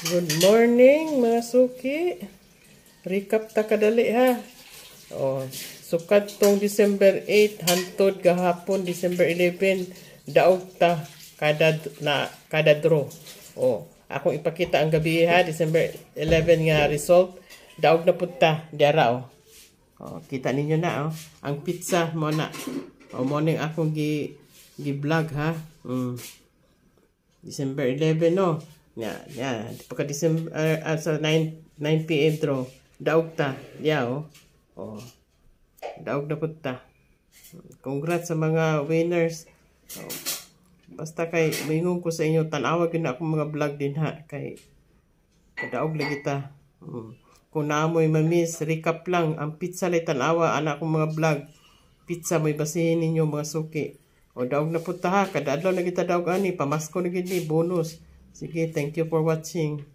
Good morning mga suki. Recap ta kadali ha. Oh, sukat tong December 8 hantod gahapon December 11 daog ta kada na kada draw. Oh, akong ipakita ang gabi ha December 11 nga result daog na punta dara oh. oh. kita ninyo na oh. Ang pizza mo na. Oh, morning akong gi gi vlog ha. Mm. December 11 no. Oh. Yan, yan. Pagka December, uh, uh sa 9, 9 p.m. draw, daog ta. Yan, oh. oh. Daog na punta. Congrats sa mga winners. Oh. Basta kay, mayingon ko sa inyo, tanawag yun ako mga vlog din ha. Kay, daog lagi kita. Hmm. Kung naamoy mamis, recap lang. Ang pizza lay tanawa, anak kong mga vlog. Pizza, may basihin ninyo mga suki. O oh, daog na punta ha, kada adlaw na kita daog ani, pamasko na gini, bonus. Sige, thank you for watching.